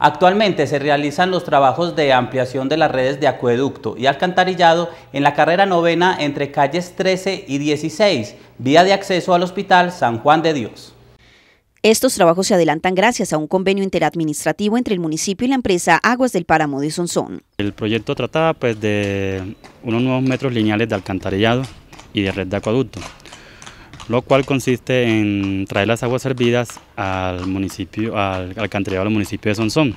Actualmente se realizan los trabajos de ampliación de las redes de acueducto y alcantarillado en la carrera novena entre calles 13 y 16, vía de acceso al Hospital San Juan de Dios. Estos trabajos se adelantan gracias a un convenio interadministrativo entre el municipio y la empresa Aguas del Páramo de Sonsón. El proyecto trataba pues, de unos nuevos metros lineales de alcantarillado y de red de acueducto lo cual consiste en traer las aguas servidas al municipio, al alcantarillado del municipio de Sonsón.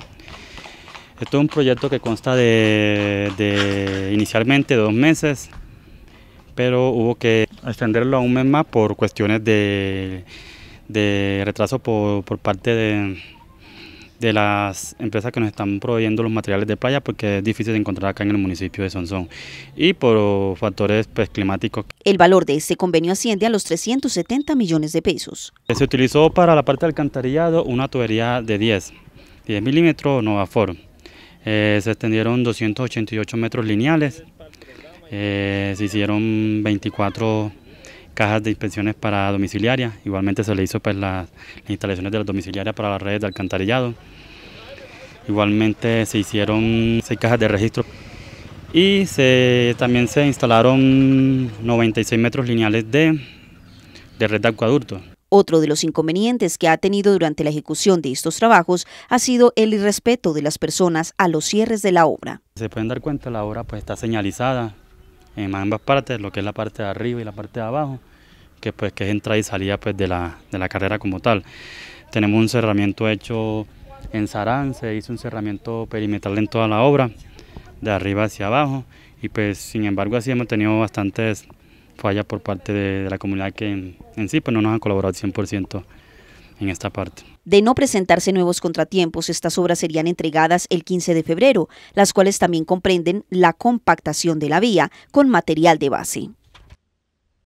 Esto es un proyecto que consta de, inicialmente dos meses, pero hubo que extenderlo a un mes más por cuestiones de, retraso por parte de, de las empresas que nos están proveyendo los materiales de playa porque es difícil de encontrar acá en el municipio de Sonsón y por factores pues, climáticos. El valor de este convenio asciende a los 370 millones de pesos. Se utilizó para la parte del alcantarillado una tubería de 10, 10 milímetros Novafor. Eh, se extendieron 288 metros lineales, eh, se hicieron 24 cajas de inspecciones para domiciliarias, igualmente se le hizo pues las, instalaciones de las domiciliarias para las redes de alcantarillado, igualmente se hicieron seis cajas de registro y se, también se instalaron 96 metros lineales de, de red de acueducto. Otro de los inconvenientes que ha tenido durante la ejecución de estos trabajos ha sido el irrespeto de las personas a los cierres de la obra. Se pueden dar cuenta, la obra pues está señalizada, en ambas partes, lo que es la parte de arriba y la parte de abajo, que pues que es entrada y salida pues de la, de la carrera como tal. Tenemos un cerramiento hecho en Sarán, se hizo un cerramiento perimetral en toda la obra, de arriba hacia abajo, y pues sin embargo así hemos tenido bastantes fallas por parte de, la comunidad que en, sí pues no nos han colaborado al 100% en esta parte. De no presentarse nuevos contratiempos, estas obras serían entregadas el 15 de febrero, las cuales también comprenden la compactación de la vía con material de base.